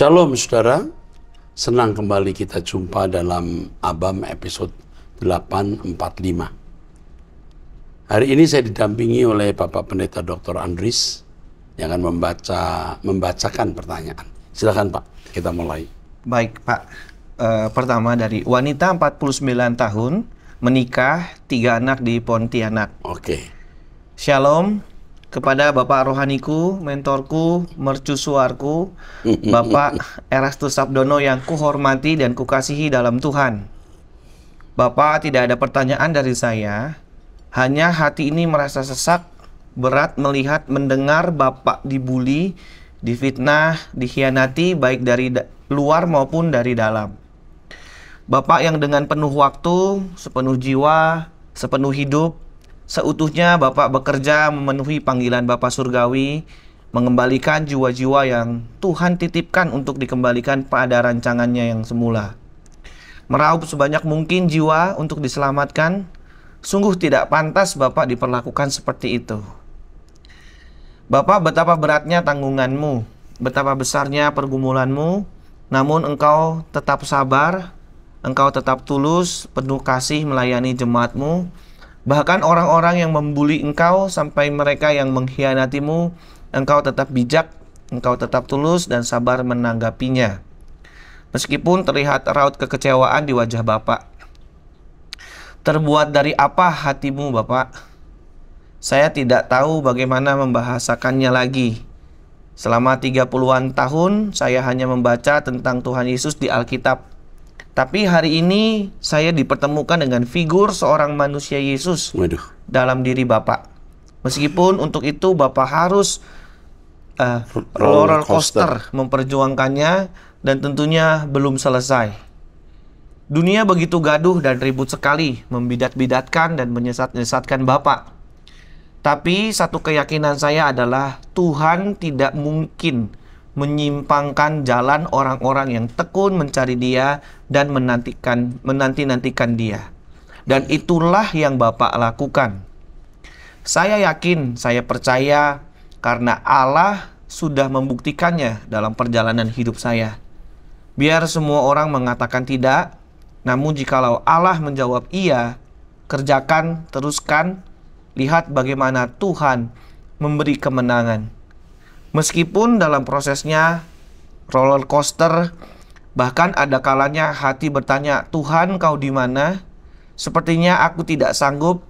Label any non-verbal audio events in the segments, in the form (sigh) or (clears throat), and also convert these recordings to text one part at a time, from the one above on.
Shalom saudara, senang kembali kita jumpa dalam Abam episode 845. Hari ini saya didampingi oleh Bapak Pendeta Dr. Andris yang akan membaca membacakan pertanyaan. Silakan Pak, kita mulai. Baik Pak, e, pertama dari wanita 49 tahun menikah tiga anak di Pontianak. Oke. Okay. Shalom, kepada Bapak Rohaniku, mentorku, mercusuarku, (laughs) Bapak Erastus Sabdono yang kuhormati dan kukasihi dalam Tuhan. Bapak tidak ada pertanyaan dari saya, hanya hati ini merasa sesak, berat melihat, mendengar Bapak dibuli, difitnah, dikhianati baik dari luar maupun dari dalam. Bapak yang dengan penuh waktu, sepenuh jiwa, sepenuh hidup, seutuhnya Bapak bekerja memenuhi panggilan Bapak surgawi, mengembalikan jiwa-jiwa yang Tuhan titipkan untuk dikembalikan pada rancangannya yang semula. Meraup sebanyak mungkin jiwa untuk diselamatkan, sungguh tidak pantas Bapak diperlakukan seperti itu. Bapak betapa beratnya tanggunganmu, betapa besarnya pergumulanmu, namun engkau tetap sabar, engkau tetap tulus, penuh kasih melayani jemaatmu, Bahkan orang-orang yang membuli engkau sampai mereka yang mengkhianatimu, engkau tetap bijak, engkau tetap tulus dan sabar menanggapinya. Meskipun terlihat raut kekecewaan di wajah Bapak. Terbuat dari apa hatimu, Bapak? Saya tidak tahu bagaimana membahasakannya lagi. Selama 30-an tahun, saya hanya membaca tentang Tuhan Yesus di Alkitab tapi hari ini saya dipertemukan dengan figur seorang manusia Yesus Waduh. dalam diri Bapak. Meskipun untuk itu Bapak harus uh, roller coaster memperjuangkannya dan tentunya belum selesai. Dunia begitu gaduh dan ribut sekali, membidat-bidatkan dan menyesat-nyesatkan Bapak. Tapi satu keyakinan saya adalah Tuhan tidak mungkin menyimpangkan jalan orang-orang yang tekun mencari dia dan menantikan menanti-nantikan dia. Dan itulah yang Bapak lakukan. Saya yakin, saya percaya karena Allah sudah membuktikannya dalam perjalanan hidup saya. Biar semua orang mengatakan tidak, namun jikalau Allah menjawab iya, kerjakan, teruskan, lihat bagaimana Tuhan memberi kemenangan. Meskipun dalam prosesnya roller coaster, bahkan ada kalanya hati bertanya, "Tuhan, kau di mana?" Sepertinya aku tidak sanggup,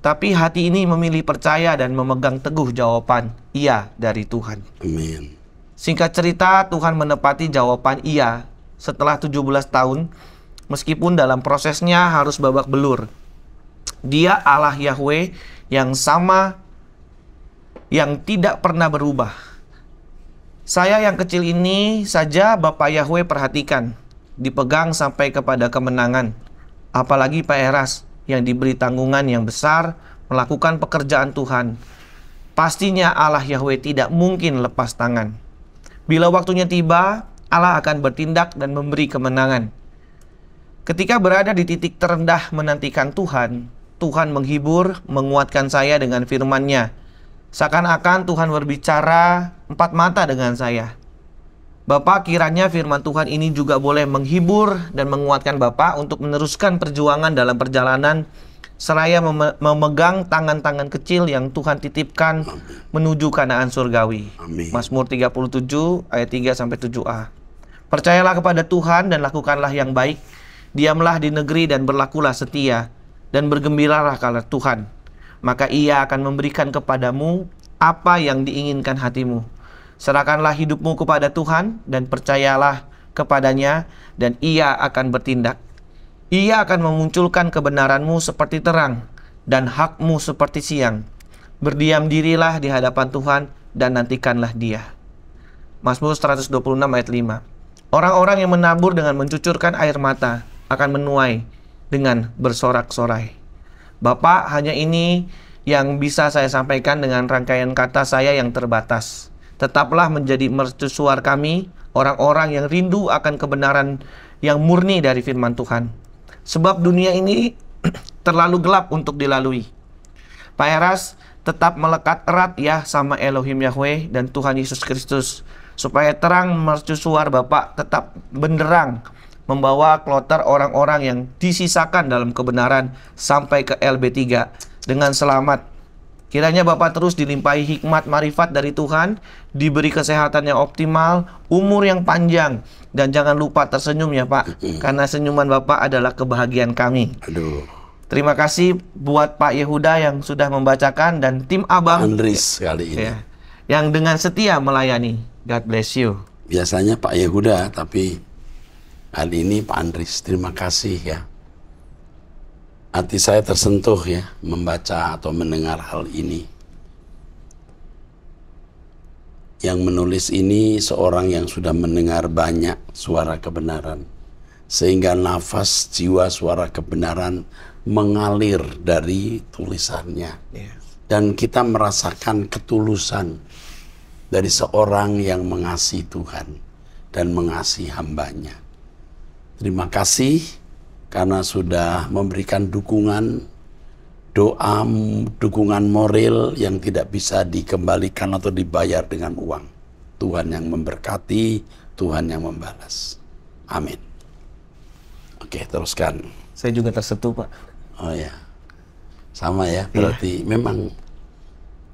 tapi hati ini memilih percaya dan memegang teguh jawaban "iya" dari Tuhan. Amin. Singkat cerita, Tuhan menepati jawaban "iya" setelah 17 tahun, meskipun dalam prosesnya harus babak belur. Dia Allah Yahweh yang sama yang tidak pernah berubah. Saya yang kecil ini saja Bapak Yahweh perhatikan, dipegang sampai kepada kemenangan. Apalagi Pak Eras yang diberi tanggungan yang besar melakukan pekerjaan Tuhan. Pastinya Allah Yahweh tidak mungkin lepas tangan. Bila waktunya tiba, Allah akan bertindak dan memberi kemenangan. Ketika berada di titik terendah menantikan Tuhan, Tuhan menghibur, menguatkan saya dengan firman-Nya Seakan-akan Tuhan berbicara empat mata dengan saya. Bapak kiranya firman Tuhan ini juga boleh menghibur dan menguatkan Bapak untuk meneruskan perjuangan dalam perjalanan seraya memegang tangan-tangan kecil yang Tuhan titipkan menuju kanaan surgawi. Amin. Mazmur 37 ayat 3 sampai 7a. Percayalah kepada Tuhan dan lakukanlah yang baik. Diamlah di negeri dan berlakulah setia dan bergembiralah karena Tuhan maka ia akan memberikan kepadamu apa yang diinginkan hatimu. Serahkanlah hidupmu kepada Tuhan dan percayalah kepadanya dan ia akan bertindak. Ia akan memunculkan kebenaranmu seperti terang dan hakmu seperti siang. Berdiam dirilah di hadapan Tuhan dan nantikanlah dia. Mazmur 126 ayat 5 Orang-orang yang menabur dengan mencucurkan air mata akan menuai dengan bersorak-sorai. Bapak, hanya ini yang bisa saya sampaikan dengan rangkaian kata saya yang terbatas. Tetaplah menjadi mercusuar kami, orang-orang yang rindu akan kebenaran yang murni dari firman Tuhan. Sebab dunia ini (clears throat) terlalu gelap untuk dilalui. Pak Eras, tetap melekat erat ya sama Elohim Yahweh dan Tuhan Yesus Kristus. Supaya terang mercusuar Bapak tetap benderang membawa kloter orang-orang yang disisakan dalam kebenaran sampai ke LB3 dengan selamat. Kiranya Bapak terus dilimpahi hikmat marifat dari Tuhan, diberi kesehatan yang optimal, umur yang panjang, dan jangan lupa tersenyum ya Pak, karena senyuman Bapak adalah kebahagiaan kami. Aduh. Terima kasih buat Pak Yehuda yang sudah membacakan dan tim Abang Andris kali ini. Ya, yang dengan setia melayani. God bless you. Biasanya Pak Yehuda tapi hal ini Pak Andris. Terima kasih ya. Hati saya tersentuh ya membaca atau mendengar hal ini. Yang menulis ini seorang yang sudah mendengar banyak suara kebenaran. Sehingga nafas jiwa suara kebenaran mengalir dari tulisannya. Ya. Dan kita merasakan ketulusan dari seorang yang mengasihi Tuhan dan mengasihi hambanya. Terima kasih karena sudah memberikan dukungan doa dukungan moral yang tidak bisa dikembalikan atau dibayar dengan uang. Tuhan yang memberkati, Tuhan yang membalas. Amin. Oke, teruskan. Saya juga tersentuh, Pak. Oh ya. Sama ya, iya. berarti iya. memang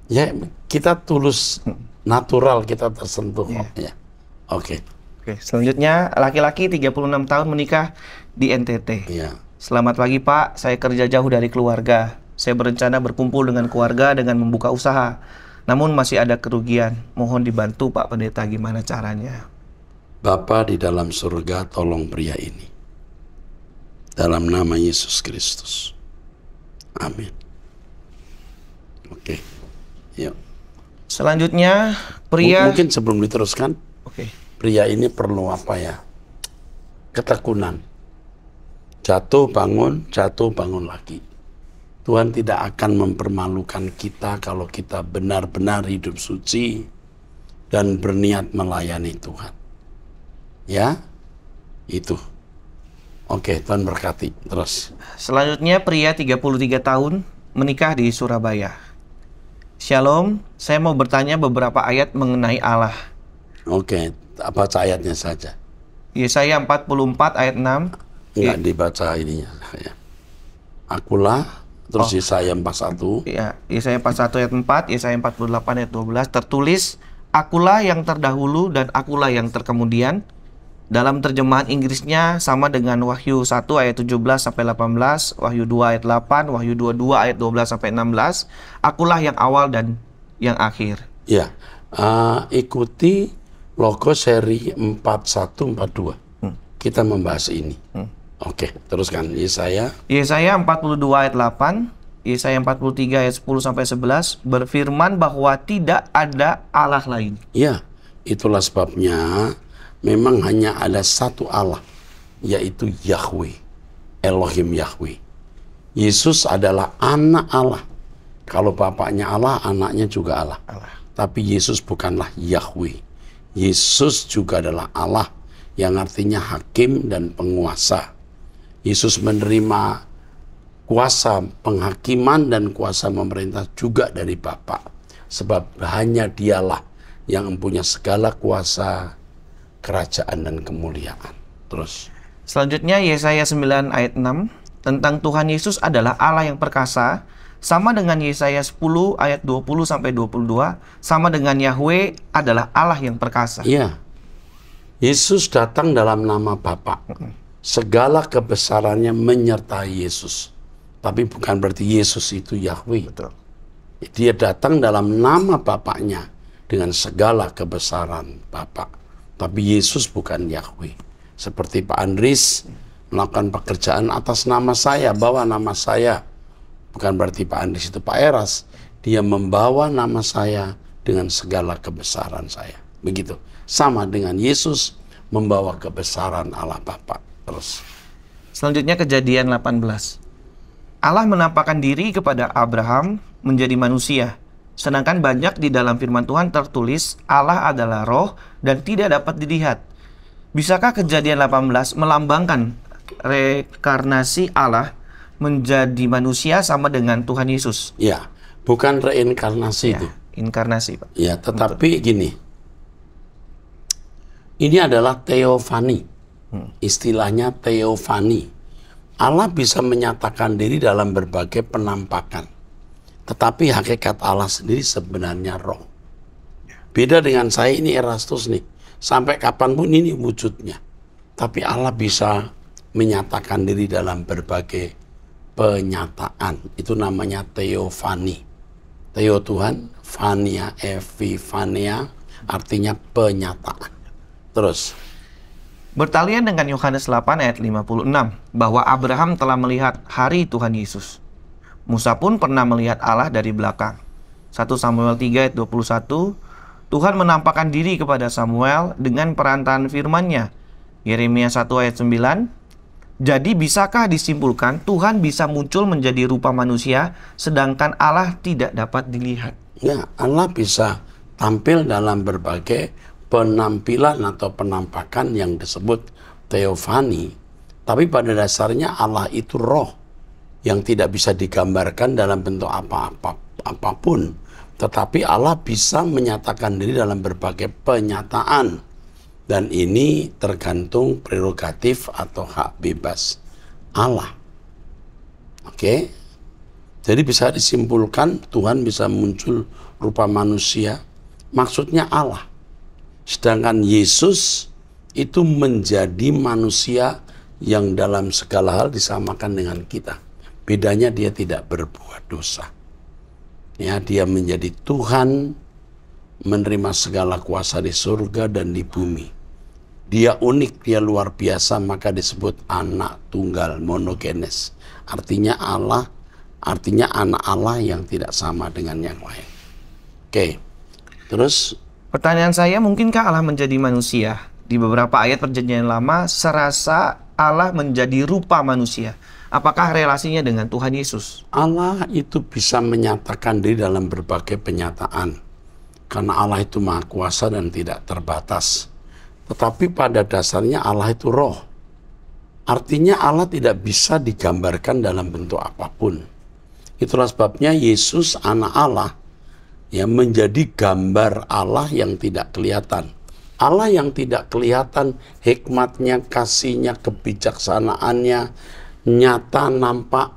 ya kita tulus hmm. natural kita tersentuh iya. ya. Oke. Okay. Oke, selanjutnya laki-laki 36 tahun menikah di NTT. Iya. Selamat pagi Pak, saya kerja jauh dari keluarga. Saya berencana berkumpul dengan keluarga dengan membuka usaha. Namun masih ada kerugian. Mohon dibantu Pak Pendeta gimana caranya? Bapak di dalam surga tolong pria ini. Dalam nama Yesus Kristus. Amin. Oke. Yuk. Selanjutnya pria M mungkin sebelum diteruskan. Oke. Okay pria ini perlu apa ya? Ketekunan. Jatuh bangun, jatuh bangun lagi. Tuhan tidak akan mempermalukan kita kalau kita benar-benar hidup suci dan berniat melayani Tuhan. Ya, itu. Oke, Tuhan berkati. Terus. Selanjutnya pria 33 tahun menikah di Surabaya. Shalom, saya mau bertanya beberapa ayat mengenai Allah. Oke baca ayatnya saja. Yesaya 44 ayat 6. Enggak ya. dibaca ininya. Ya. Akulah terus oh. Yesaya 41. Iya, Yesaya 41 ayat 4, Yesaya 48 ayat 12 tertulis akulah yang terdahulu dan akulah yang terkemudian. Dalam terjemahan Inggrisnya sama dengan Wahyu 1 ayat 17 sampai 18, Wahyu 2 ayat 8, Wahyu 22 ayat 12 sampai 16. Akulah yang awal dan yang akhir. Ya, uh, ikuti logo seri 4142. Hmm. Kita membahas ini. Hmm. Oke, teruskan Yesaya. Yesaya 42 ayat 8, Yesaya 43 ayat 10 sampai 11 berfirman bahwa tidak ada Allah lain. Ya, itulah sebabnya memang hanya ada satu Allah, yaitu Yahweh, Elohim Yahweh. Yesus adalah anak Allah. Kalau bapaknya Allah, anaknya juga Allah. Allah. Tapi Yesus bukanlah Yahweh. Yesus juga adalah Allah yang artinya hakim dan penguasa. Yesus menerima kuasa penghakiman dan kuasa memerintah juga dari Bapa. Sebab hanya dialah yang mempunyai segala kuasa, kerajaan, dan kemuliaan. Terus. Selanjutnya Yesaya 9 ayat 6 tentang Tuhan Yesus adalah Allah yang perkasa sama dengan Yesaya 10 ayat 20 sampai 22, sama dengan Yahweh adalah Allah yang perkasa. Iya. Yesus datang dalam nama Bapa. Segala kebesarannya menyertai Yesus. Tapi bukan berarti Yesus itu Yahweh. Betul. Dia datang dalam nama Bapaknya dengan segala kebesaran Bapa, Tapi Yesus bukan Yahweh. Seperti Pak Andris melakukan pekerjaan atas nama saya, bawa nama saya Bukan berarti Pak Andri itu Pak Eras. Dia membawa nama saya dengan segala kebesaran saya. Begitu. Sama dengan Yesus membawa kebesaran Allah Bapa. Terus. Selanjutnya kejadian 18. Allah menampakkan diri kepada Abraham menjadi manusia. Sedangkan banyak di dalam firman Tuhan tertulis Allah adalah roh dan tidak dapat dilihat. Bisakah kejadian 18 melambangkan rekarnasi Allah menjadi manusia sama dengan Tuhan Yesus. Ya, bukan reinkarnasi ya, itu. Inkarnasi, Pak. Ya, tetapi Betul. gini. Ini adalah teofani. Hmm. Istilahnya teofani. Allah bisa menyatakan diri dalam berbagai penampakan. Tetapi hakikat Allah sendiri sebenarnya roh. Beda dengan saya ini Erastus nih. Sampai kapanpun ini wujudnya. Tapi Allah bisa menyatakan diri dalam berbagai penyataan. Itu namanya teofani. Teo Tuhan, Fania, Evifania, artinya penyataan. Terus. Bertalian dengan Yohanes 8 ayat 56, bahwa Abraham telah melihat hari Tuhan Yesus. Musa pun pernah melihat Allah dari belakang. 1 Samuel 3 ayat 21, Tuhan menampakkan diri kepada Samuel dengan perantahan firman-Nya. Yeremia 1 ayat 9, jadi bisakah disimpulkan Tuhan bisa muncul menjadi rupa manusia sedangkan Allah tidak dapat dilihat? Ya, Allah bisa tampil dalam berbagai penampilan atau penampakan yang disebut teofani. Tapi pada dasarnya Allah itu roh yang tidak bisa digambarkan dalam bentuk apa-apa apapun. Tetapi Allah bisa menyatakan diri dalam berbagai penyataan dan ini tergantung prerogatif atau hak bebas Allah. Oke? Okay? Jadi bisa disimpulkan Tuhan bisa muncul rupa manusia, maksudnya Allah. Sedangkan Yesus itu menjadi manusia yang dalam segala hal disamakan dengan kita. Bedanya dia tidak berbuat dosa. Ya, dia menjadi Tuhan, menerima segala kuasa di surga dan di bumi. Dia unik, dia luar biasa, maka disebut anak tunggal monogenes. Artinya Allah, artinya anak Allah yang tidak sama dengan yang lain. Oke, terus? Pertanyaan saya, mungkinkah Allah menjadi manusia? Di beberapa ayat perjanjian lama, serasa Allah menjadi rupa manusia. Apakah relasinya dengan Tuhan Yesus? Allah itu bisa menyatakan diri dalam berbagai penyataan. Karena Allah itu maha kuasa dan tidak terbatas. Tetapi pada dasarnya Allah itu roh. Artinya Allah tidak bisa digambarkan dalam bentuk apapun. Itulah sebabnya Yesus anak Allah yang menjadi gambar Allah yang tidak kelihatan. Allah yang tidak kelihatan hikmatnya, kasihnya, kebijaksanaannya nyata nampak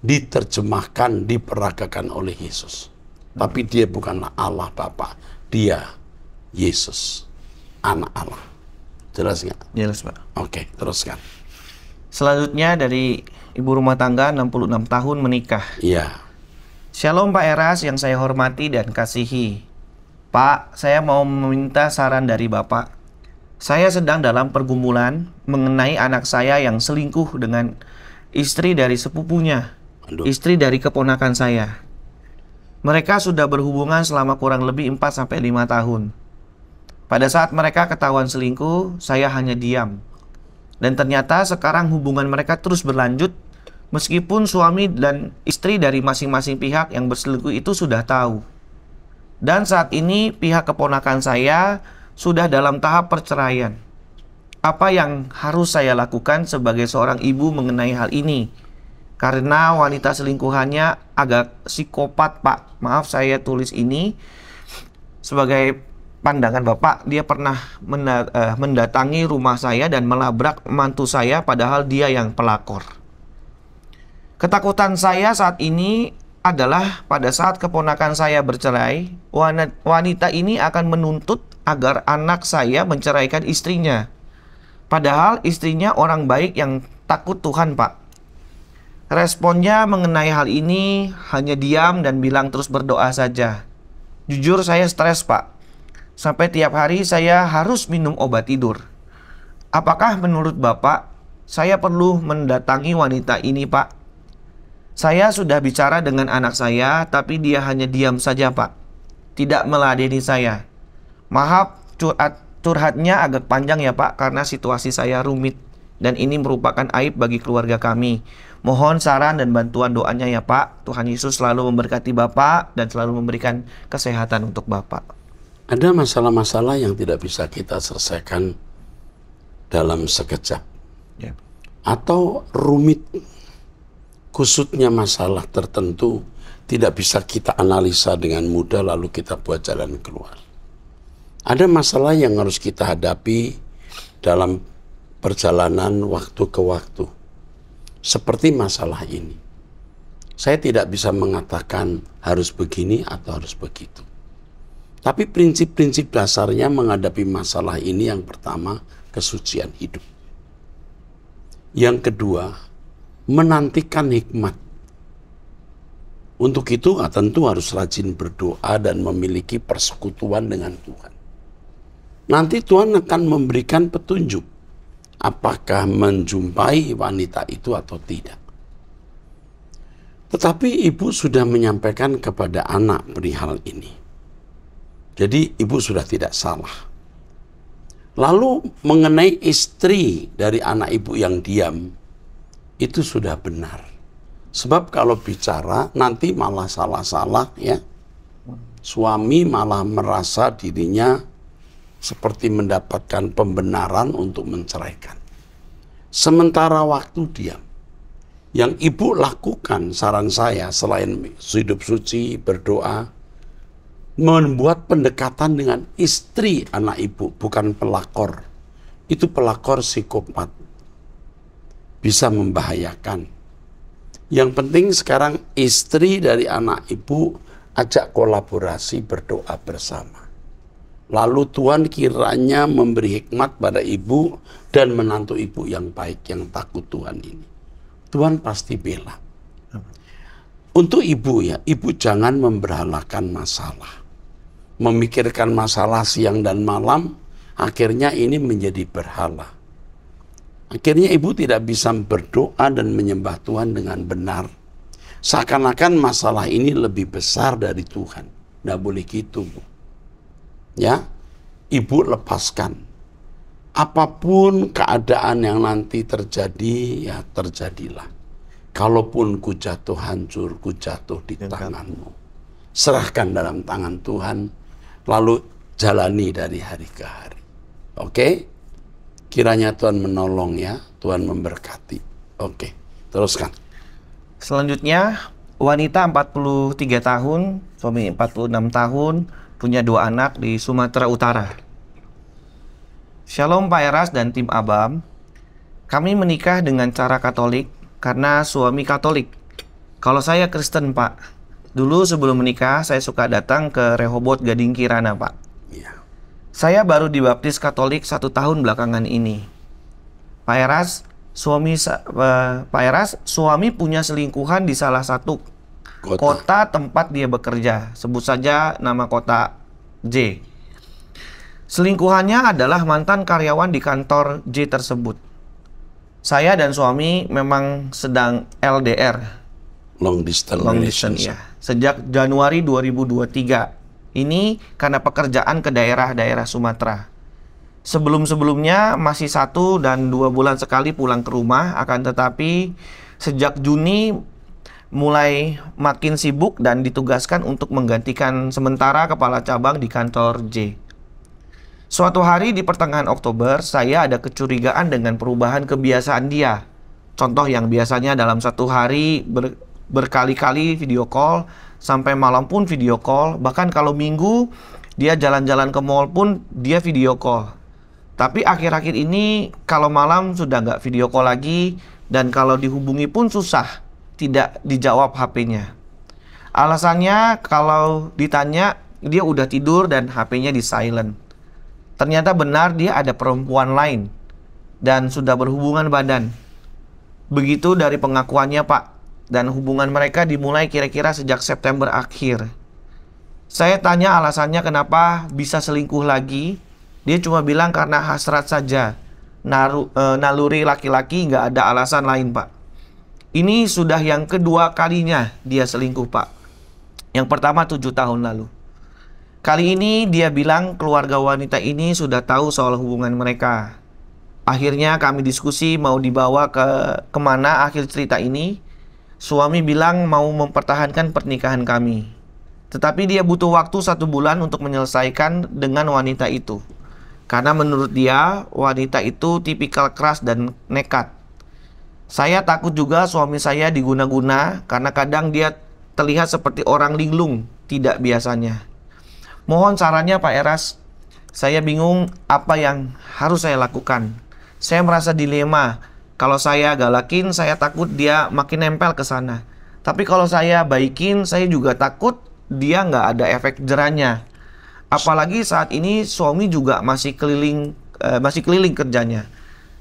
diterjemahkan, diperagakan oleh Yesus. Tapi dia bukanlah Allah Bapa, dia Yesus, anak Allah. Jelas nggak? Iya, jelas Pak. Oke, teruskan. Selanjutnya dari ibu rumah tangga 66 tahun menikah. Iya. Shalom Pak Eras yang saya hormati dan kasihi. Pak, saya mau meminta saran dari Bapak. Saya sedang dalam pergumulan mengenai anak saya yang selingkuh dengan istri dari sepupunya, Aduh. istri dari keponakan saya. Mereka sudah berhubungan selama kurang lebih 4 sampai 5 tahun. Pada saat mereka ketahuan selingkuh, saya hanya diam. Dan ternyata sekarang hubungan mereka terus berlanjut meskipun suami dan istri dari masing-masing pihak yang berselingkuh itu sudah tahu. Dan saat ini pihak keponakan saya sudah dalam tahap perceraian. Apa yang harus saya lakukan sebagai seorang ibu mengenai hal ini? Karena wanita selingkuhannya agak psikopat, Pak. Maaf saya tulis ini sebagai pandangan Bapak, dia pernah eh, mendatangi rumah saya dan melabrak mantu saya padahal dia yang pelakor. Ketakutan saya saat ini adalah pada saat keponakan saya bercerai, wanita ini akan menuntut agar anak saya menceraikan istrinya. Padahal istrinya orang baik yang takut Tuhan, Pak. Responnya mengenai hal ini hanya diam dan bilang terus berdoa saja. Jujur saya stres, Pak Sampai tiap hari saya harus minum obat tidur. Apakah menurut Bapak saya perlu mendatangi wanita ini, Pak? Saya sudah bicara dengan anak saya, tapi dia hanya diam saja, Pak. Tidak meladeni saya. Maaf, curhat, curhatnya agak panjang ya, Pak, karena situasi saya rumit. Dan ini merupakan aib bagi keluarga kami. Mohon saran dan bantuan doanya ya, Pak. Tuhan Yesus selalu memberkati Bapak dan selalu memberikan kesehatan untuk Bapak ada masalah-masalah yang tidak bisa kita selesaikan dalam sekejap. Yeah. Atau rumit, kusutnya masalah tertentu tidak bisa kita analisa dengan mudah lalu kita buat jalan keluar. Ada masalah yang harus kita hadapi dalam perjalanan waktu ke waktu. Seperti masalah ini. Saya tidak bisa mengatakan harus begini atau harus begitu tapi prinsip-prinsip dasarnya menghadapi masalah ini yang pertama kesucian hidup. Yang kedua, menantikan hikmat. Untuk itu ah, tentu harus rajin berdoa dan memiliki persekutuan dengan Tuhan. Nanti Tuhan akan memberikan petunjuk apakah menjumpai wanita itu atau tidak. Tetapi ibu sudah menyampaikan kepada anak perihal ini. Jadi ibu sudah tidak salah. Lalu mengenai istri dari anak ibu yang diam, itu sudah benar. Sebab kalau bicara nanti malah salah-salah ya. Suami malah merasa dirinya seperti mendapatkan pembenaran untuk menceraikan. Sementara waktu diam. Yang ibu lakukan saran saya selain hidup suci, berdoa, membuat pendekatan dengan istri anak ibu, bukan pelakor. Itu pelakor psikopat. Bisa membahayakan. Yang penting sekarang istri dari anak ibu ajak kolaborasi berdoa bersama. Lalu Tuhan kiranya memberi hikmat pada ibu dan menantu ibu yang baik, yang takut Tuhan ini. Tuhan pasti bela. Untuk ibu ya, ibu jangan memberhalakan masalah memikirkan masalah siang dan malam, akhirnya ini menjadi berhala. Akhirnya ibu tidak bisa berdoa dan menyembah Tuhan dengan benar. Seakan-akan masalah ini lebih besar dari Tuhan. Tidak boleh gitu, Bu. Ya, ibu lepaskan. Apapun keadaan yang nanti terjadi, ya terjadilah. Kalaupun ku jatuh hancur, ku jatuh di tanganmu. Serahkan dalam tangan Tuhan lalu jalani dari hari ke hari. Oke? Okay? Kiranya Tuhan menolong ya, Tuhan memberkati. Oke, okay. teruskan. Selanjutnya, wanita 43 tahun, suami 46 tahun, punya dua anak di Sumatera Utara. Shalom Pak Eras dan tim Abam. Kami menikah dengan cara Katolik karena suami Katolik. Kalau saya Kristen, Pak. Dulu sebelum menikah, saya suka datang ke Rehoboth Gading Kirana, Pak. Iya. Saya baru dibaptis Katolik satu tahun belakangan ini. Pak Eras, suami uh, Pak Eras, suami punya selingkuhan di salah satu kota. kota tempat dia bekerja. Sebut saja nama kota J. Selingkuhannya adalah mantan karyawan di kantor J tersebut. Saya dan suami memang sedang LDR long distance long distance ya. Sejak Januari 2023 ini karena pekerjaan ke daerah-daerah Sumatera. Sebelum-sebelumnya masih satu dan dua bulan sekali pulang ke rumah, akan tetapi sejak Juni mulai makin sibuk dan ditugaskan untuk menggantikan sementara kepala cabang di kantor J. Suatu hari di pertengahan Oktober, saya ada kecurigaan dengan perubahan kebiasaan dia. Contoh yang biasanya dalam satu hari ber, berkali-kali video call sampai malam pun video call bahkan kalau minggu dia jalan-jalan ke mall pun dia video call tapi akhir-akhir ini kalau malam sudah nggak video call lagi dan kalau dihubungi pun susah tidak dijawab HP-nya alasannya kalau ditanya dia udah tidur dan HP-nya di silent ternyata benar dia ada perempuan lain dan sudah berhubungan badan begitu dari pengakuannya pak dan hubungan mereka dimulai kira-kira sejak September akhir. Saya tanya alasannya kenapa bisa selingkuh lagi. Dia cuma bilang karena hasrat saja. Naru, e, naluri laki-laki nggak ada alasan lain, Pak. Ini sudah yang kedua kalinya dia selingkuh, Pak. Yang pertama tujuh tahun lalu. Kali ini dia bilang keluarga wanita ini sudah tahu soal hubungan mereka. Akhirnya kami diskusi mau dibawa ke kemana akhir cerita ini Suami bilang mau mempertahankan pernikahan kami. Tetapi dia butuh waktu satu bulan untuk menyelesaikan dengan wanita itu. Karena menurut dia, wanita itu tipikal keras dan nekat. Saya takut juga suami saya diguna-guna karena kadang dia terlihat seperti orang linglung, tidak biasanya. Mohon sarannya Pak Eras, saya bingung apa yang harus saya lakukan. Saya merasa dilema kalau saya galakin, saya takut dia makin nempel ke sana. Tapi kalau saya baikin, saya juga takut dia nggak ada efek jeranya. Apalagi saat ini suami juga masih keliling, uh, masih keliling kerjanya.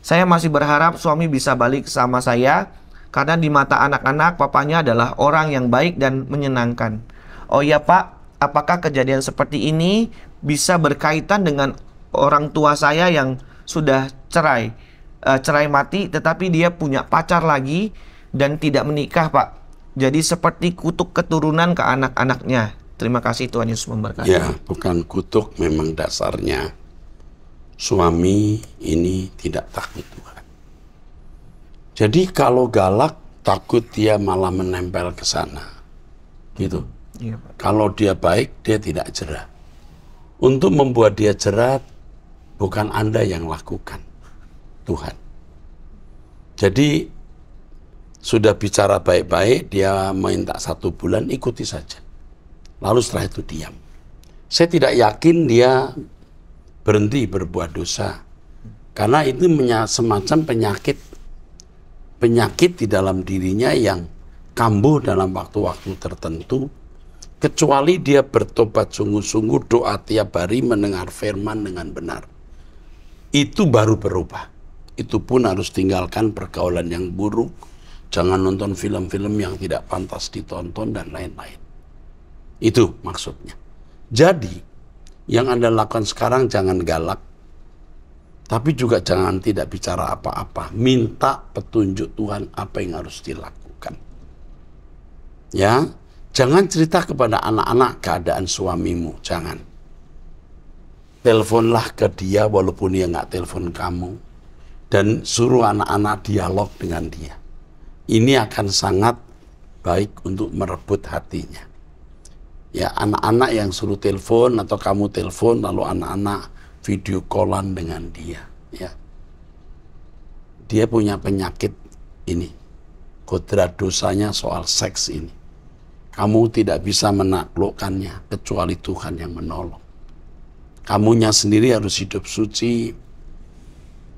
Saya masih berharap suami bisa balik sama saya karena di mata anak-anak papanya adalah orang yang baik dan menyenangkan. Oh iya Pak, apakah kejadian seperti ini bisa berkaitan dengan orang tua saya yang sudah cerai? uh, cerai mati tetapi dia punya pacar lagi dan tidak menikah pak jadi seperti kutuk keturunan ke anak-anaknya terima kasih Tuhan Yesus memberkati ya bukan kutuk memang dasarnya suami ini tidak takut Tuhan jadi kalau galak takut dia malah menempel ke sana gitu ya, pak. kalau dia baik dia tidak jerah untuk membuat dia jerat bukan Anda yang lakukan. Tuhan. Jadi sudah bicara baik-baik, dia minta satu bulan, ikuti saja. Lalu setelah itu diam. Saya tidak yakin dia berhenti berbuat dosa. Karena itu semacam penyakit penyakit di dalam dirinya yang kambuh dalam waktu-waktu tertentu kecuali dia bertobat sungguh-sungguh doa tiap hari mendengar firman dengan benar itu baru berubah itu pun harus tinggalkan pergaulan yang buruk, jangan nonton film-film yang tidak pantas ditonton dan lain-lain. Itu maksudnya. Jadi, yang Anda lakukan sekarang jangan galak, tapi juga jangan tidak bicara apa-apa. Minta petunjuk Tuhan apa yang harus dilakukan. Ya, jangan cerita kepada anak-anak keadaan suamimu, jangan. Teleponlah ke dia walaupun dia nggak telepon kamu dan suruh anak-anak dialog dengan dia. Ini akan sangat baik untuk merebut hatinya. Ya, anak-anak yang suruh telepon atau kamu telepon lalu anak-anak video callan dengan dia, ya. Dia punya penyakit ini. Kodrat dosanya soal seks ini. Kamu tidak bisa menaklukkannya kecuali Tuhan yang menolong. Kamunya sendiri harus hidup suci,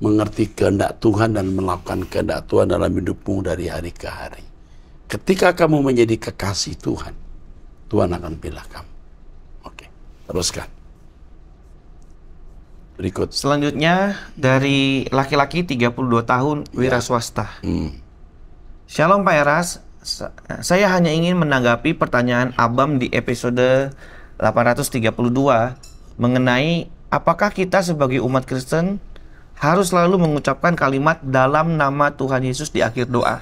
mengerti kehendak Tuhan dan melakukan kehendak Tuhan dalam hidupmu dari hari ke hari. Ketika kamu menjadi kekasih Tuhan, Tuhan akan pilih kamu. Oke, teruskan. Berikut. Selanjutnya dari laki-laki 32 tahun ya. wira swasta. Hmm. Shalom Pak Eras, saya hanya ingin menanggapi pertanyaan Abam di episode 832 mengenai apakah kita sebagai umat Kristen harus selalu mengucapkan kalimat dalam nama Tuhan Yesus di akhir doa.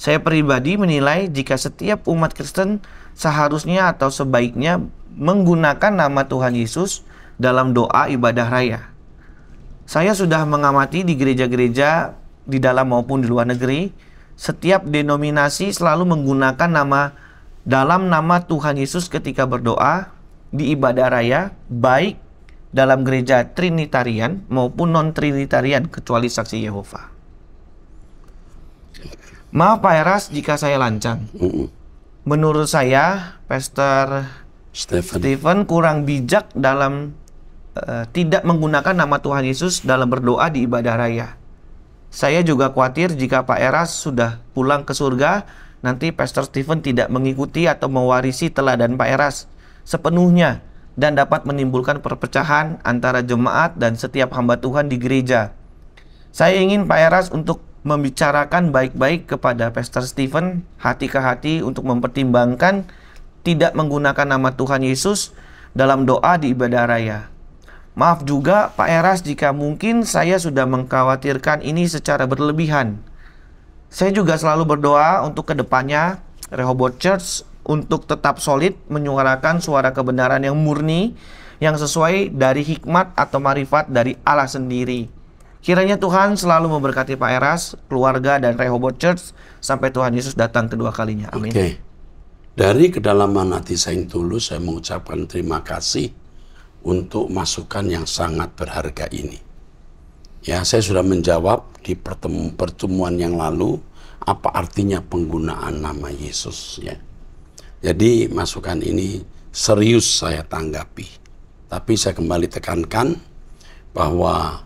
Saya pribadi menilai jika setiap umat Kristen seharusnya atau sebaiknya menggunakan nama Tuhan Yesus dalam doa ibadah raya. Saya sudah mengamati di gereja-gereja di dalam maupun di luar negeri, setiap denominasi selalu menggunakan nama dalam nama Tuhan Yesus ketika berdoa di ibadah raya, baik dalam gereja Trinitarian maupun non-Trinitarian kecuali saksi Yehova. Maaf Pak Eras jika saya lancang. Menurut saya, Pastor Stephen, Stephen kurang bijak dalam uh, tidak menggunakan nama Tuhan Yesus dalam berdoa di ibadah raya. Saya juga khawatir jika Pak Eras sudah pulang ke surga, nanti Pastor Stephen tidak mengikuti atau mewarisi teladan Pak Eras sepenuhnya dan dapat menimbulkan perpecahan antara jemaat dan setiap hamba Tuhan di gereja. Saya ingin Pak Eras untuk membicarakan baik-baik kepada Pastor Stephen hati ke hati untuk mempertimbangkan tidak menggunakan nama Tuhan Yesus dalam doa di ibadah raya. Maaf juga Pak Eras jika mungkin saya sudah mengkhawatirkan ini secara berlebihan. Saya juga selalu berdoa untuk kedepannya Rehoboth Church untuk tetap solid menyuarakan suara kebenaran yang murni yang sesuai dari hikmat atau marifat dari Allah sendiri. Kiranya Tuhan selalu memberkati Pak Eras, keluarga dan Rehoboth Church sampai Tuhan Yesus datang kedua kalinya. Amin. Okay. Dari kedalaman hati saya yang tulus saya mengucapkan terima kasih untuk masukan yang sangat berharga ini. Ya, saya sudah menjawab di pertemuan yang lalu apa artinya penggunaan nama Yesus ya. Jadi masukan ini serius saya tanggapi. Tapi saya kembali tekankan bahwa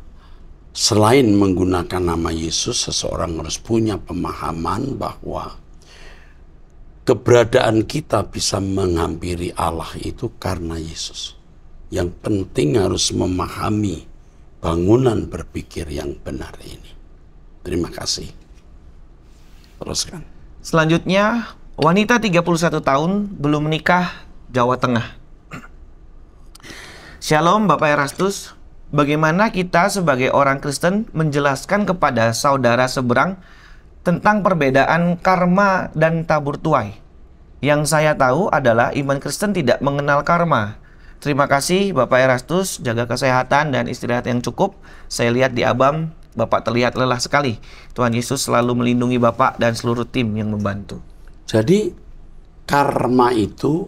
selain menggunakan nama Yesus, seseorang harus punya pemahaman bahwa keberadaan kita bisa menghampiri Allah itu karena Yesus. Yang penting harus memahami bangunan berpikir yang benar ini. Terima kasih. Teruskan. Selanjutnya, Wanita 31 tahun, belum menikah, Jawa Tengah. Shalom Bapak Erastus, bagaimana kita sebagai orang Kristen menjelaskan kepada saudara seberang tentang perbedaan karma dan tabur tuai? Yang saya tahu adalah iman Kristen tidak mengenal karma. Terima kasih Bapak Erastus, jaga kesehatan dan istirahat yang cukup. Saya lihat di Abam, Bapak terlihat lelah sekali. Tuhan Yesus selalu melindungi Bapak dan seluruh tim yang membantu. Jadi karma itu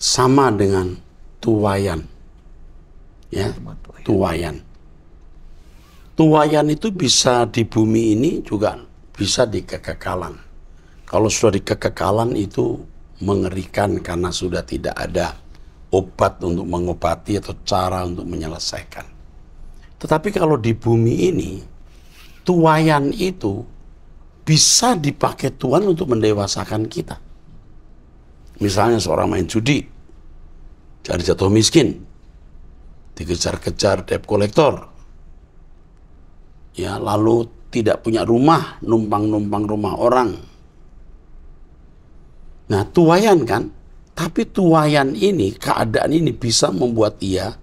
sama dengan tuwayan. Ya, tuwayan. Tuwayan itu bisa di bumi ini juga bisa di kekekalan. Kalau sudah di kekekalan itu mengerikan karena sudah tidak ada obat untuk mengobati atau cara untuk menyelesaikan. Tetapi kalau di bumi ini, tuwayan itu bisa dipakai Tuhan untuk mendewasakan kita. Misalnya seorang main judi, jadi jatuh miskin, dikejar-kejar debt collector, ya lalu tidak punya rumah, numpang-numpang rumah orang. Nah tuayan kan, tapi tuayan ini, keadaan ini bisa membuat ia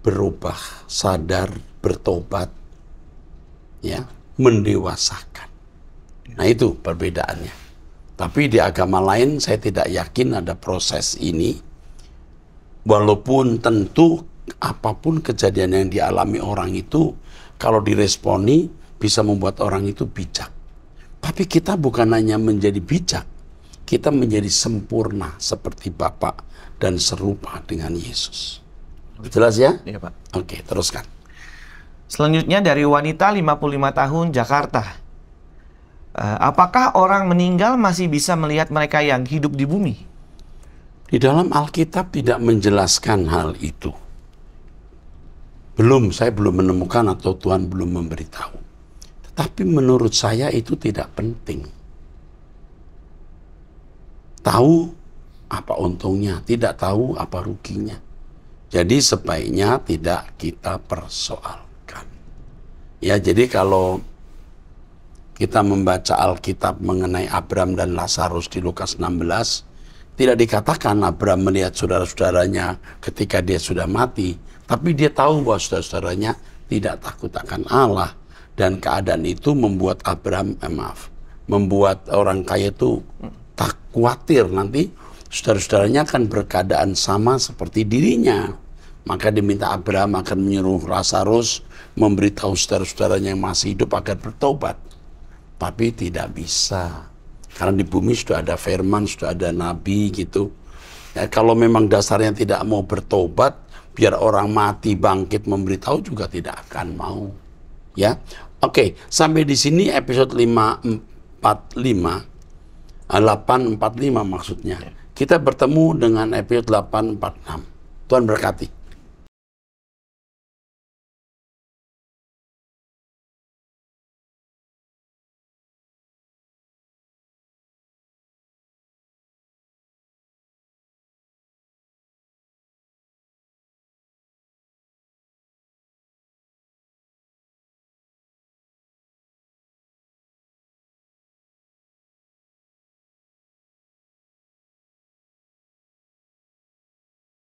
berubah, sadar, bertobat, ya, mendewasakan. Nah itu perbedaannya. Tapi di agama lain saya tidak yakin ada proses ini. Walaupun tentu apapun kejadian yang dialami orang itu kalau diresponi bisa membuat orang itu bijak. Tapi kita bukan hanya menjadi bijak, kita menjadi sempurna seperti Bapa dan serupa dengan Yesus. Jelas ya? Iya, Pak. Oke, teruskan. Selanjutnya dari wanita 55 tahun Jakarta. Eh, apakah orang meninggal masih bisa melihat mereka yang hidup di bumi? Di dalam Alkitab tidak menjelaskan hal itu. Belum, saya belum menemukan atau Tuhan belum memberitahu. Tetapi menurut saya itu tidak penting. Tahu apa untungnya, tidak tahu apa ruginya. Jadi sebaiknya tidak kita persoalkan. Ya, jadi kalau kita membaca Alkitab mengenai Abram dan Lazarus di Lukas 16, tidak dikatakan Abram melihat saudara-saudaranya ketika dia sudah mati, tapi dia tahu bahwa saudara-saudaranya tidak takut akan Allah dan keadaan itu membuat Abram eh, maaf, membuat orang kaya itu tak khawatir nanti saudara-saudaranya akan berkeadaan sama seperti dirinya. Maka diminta Abraham akan menyuruh Lazarus memberitahu saudara-saudaranya yang masih hidup agar bertobat. Tapi tidak bisa. Karena di bumi sudah ada firman, sudah ada nabi gitu. Ya, kalau memang dasarnya tidak mau bertobat, biar orang mati bangkit memberitahu juga tidak akan mau. Ya. Oke, sampai di sini episode 545 845 ah, maksudnya. Ya. Kita bertemu dengan episode 846. Tuhan berkati.